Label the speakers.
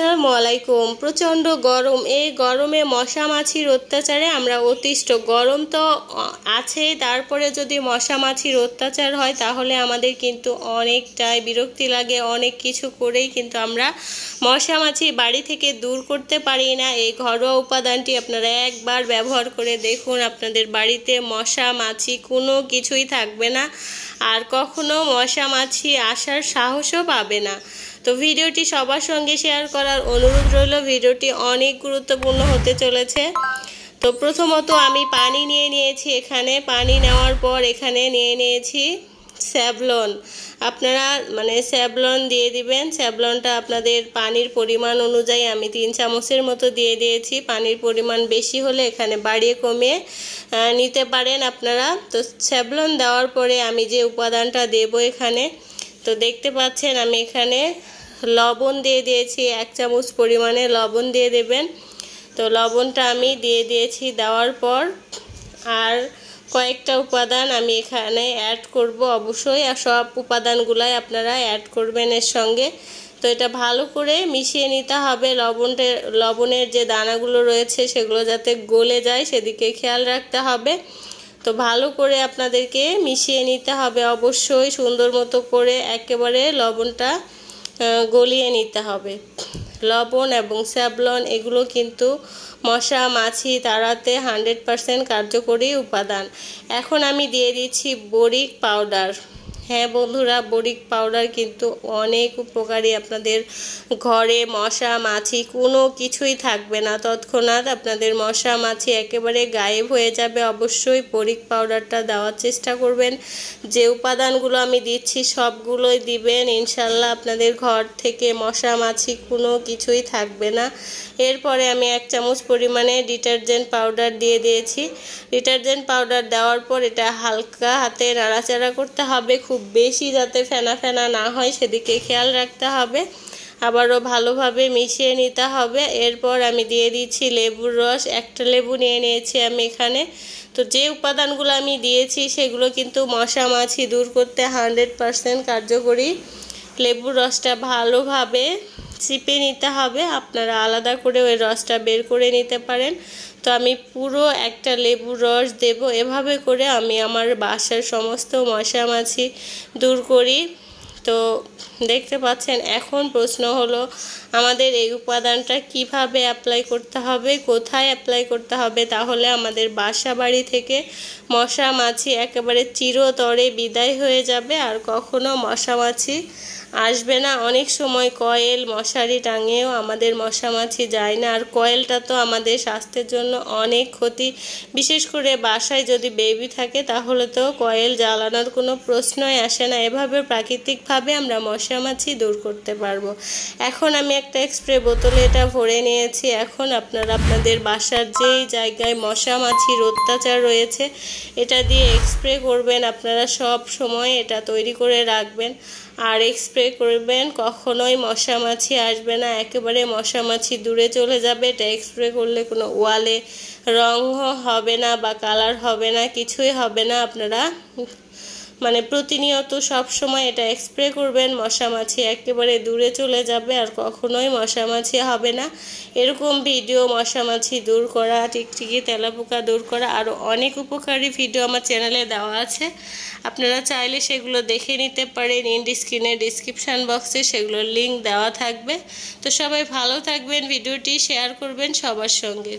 Speaker 1: আসসালামু প্রচণ্ড গরম এই গরমে মশা মাছির অত্যাচারে আমরা অতিষ্ঠ গরম তো আছে তারপরে যদি মশা মাছির অত্যাচার হয় তাহলে আমাদের কিন্তু অনেকটাই বিরক্তি লাগে অনেক কিছু করেই কিন্তু আমরা মশা মাছি বাড়ি থেকে দূর করতে পারি না এই ঘরোয়া উপাদানটি আপনারা একবার ব্যবহার করে দেখুন আপনাদের বাড়িতে মশা মাছি কোনো কিছুই থাকবে না আর কখনো মশা মাছি আসার সাহসও পাবে না তো ভিডিওটি সবার সঙ্গে শেয়ার করার অনুরোধ রইল ভিডিওটি অনেক গুরুত্বপূর্ণ হতে চলেছে তো প্রথমত আমি পানি নিয়ে নিয়েছি এখানে পানি নেওয়ার পর এখানে নিয়ে নিয়েছি স্যাবলন আপনারা মানে স্যাবলন দিয়ে দিবেন স্যাবলনটা আপনাদের পানির পরিমাণ অনুযায়ী আমি তিন চামচের মতো দিয়ে দিয়েছি পানির পরিমাণ বেশি হলে এখানে বাড়িয়ে কমিয়ে নিতে পারেন আপনারা তো স্যাবলন দেওয়ার পরে আমি যে উপাদানটা দেব এখানে তো দেখতে পাচ্ছেন আমি এখানে লবণ দিয়ে দিয়েছি এক চামচ পরিমাণে লবণ দিয়ে দেবেন তো লবণটা আমি দিয়ে দিয়েছি দেওয়ার পর আর কয়েকটা উপাদান আমি এখানে অ্যাড করব অবশ্যই আর সব উপাদানগুলাই আপনারা অ্যাড করবেন এর সঙ্গে তো এটা ভালো করে মিশিয়ে নিতে হবে লবণটা লবণের যে দানাগুলো রয়েছে সেগুলো যাতে গলে যায় সেদিকে খেয়াল রাখতে হবে তো ভালো করে আপনাদেরকে মিশিয়ে নিতে হবে অবশ্যই সুন্দর মতো করে একেবারে লবণটা গলিয়ে নিতে হবে লবণ এবং স্যাবলন এগুলো কিন্তু মশা মাছি তাড়াতে হান্ড্রেড পারসেন্ট কার্যকরী উপাদান এখন আমি দিয়ে দিচ্ছি বরিক পাউডার হ্যাঁ বন্ধুরা বরিক পাউডার কিন্তু অনেক উপকারী আপনাদের ঘরে মশা মাছি কোনো কিছুই থাকবে না তৎক্ষণাৎ আপনাদের মশা মাছি একেবারে গায়েব হয়ে যাবে অবশ্যই বরিক পাউডারটা দেওয়ার চেষ্টা করবেন যে উপাদানগুলো আমি দিচ্ছি সবগুলোই দিবেন ইনশাল্লাহ আপনাদের ঘর থেকে মশা মাছি কোনো কিছুই থাকবে না এরপরে আমি এক চামচ পরিমাণে ডিটারজেন্ট পাউডার দিয়ে দিয়েছি ডিটারজেন্ট পাউডার দেওয়ার পর এটা হালকা হাতে নাড়াচাড়া করতে হবে খুব খুব বেশি যাতে ফেনা ফেনা না হয় সেদিকে খেয়াল রাখতে হবে আবারও ভালোভাবে মিশিয়ে নিতে হবে এরপর আমি দিয়ে দিচ্ছি লেবুর রস একটা লেবু নিয়ে নিয়েছি আমি এখানে তো যে উপাদানগুলো আমি দিয়েছি সেগুলো কিন্তু মশা মাছি দূর করতে হান্ড্রেড পারসেন্ট কার্যকরী লেবুর রসটা ভালোভাবে চিপে নিতে হবে আপনারা আলাদা করে ওই রসটা বের করে নিতে পারেন তো আমি পুরো একটা লেবুর রস দেব এভাবে করে আমি আমার বাসার সমস্ত মশামাছি দূর করি তো দেখতে পাচ্ছেন এখন প্রশ্ন হলো আমাদের এই উপাদানটা কিভাবে অ্যাপ্লাই করতে হবে কোথায় অ্যাপ্লাই করতে হবে তাহলে আমাদের বাসা বাড়ি থেকে মশা মাছি একেবারে চিরতরে বিদায় হয়ে যাবে আর কখনো মশা মাছি আসবে না অনেক সময় কয়েল মশারি টাঙিয়েও আমাদের মশা মাছি যায় না আর কয়েলটা তো আমাদের স্বাস্থ্যের জন্য অনেক ক্ষতি বিশেষ করে বাসায় যদি বেবি থাকে তাহলে তো কয়েল জ্বালানোর কোনো প্রশ্নই আসে না এভাবে প্রাকৃতিকভাবে আমরা মশা মাছি দূর করতে পারবো এখন আমি একটা স্প্রে বোতলে এটা ভরে নিয়েছি এখন আপনারা আপনাদের বাসার যেই জায়গায় মশা মাছির অত্যাচার রয়েছে এটা দিয়ে স্প্রে করবেন আপনারা সব সময় এটা তৈরি করে রাখবেন আর স্প্রে করবেন কখনোই মশা মাছি আসবে না একেবারে মশা মাছি দূরে চলে যাবে এটা স্প্রে করলে কোনো ওয়ালে রঙ হবে না বা কালার হবে না কিছুই হবে না আপনারা মানে প্রতিনিয়ত সব সময় এটা স্প্রে করবেন মশা মাছি একেবারে দূরে চলে যাবে আর কখনোই মশা মাছি হবে না এরকম ভিডিও মশা মাছি দূর করা টিকটিকি তেলাপোকা দূর করা আরও অনেক উপকারী ভিডিও আমার চ্যানেলে দেওয়া আছে আপনারা চাইলে সেগুলো দেখে নিতে পারেন ইন্ডি স্ক্রিনের ডিসক্রিপশান বক্সে সেগুলোর লিঙ্ক দেওয়া থাকবে তো সবাই ভালো থাকবেন ভিডিওটি শেয়ার করবেন সবার সঙ্গে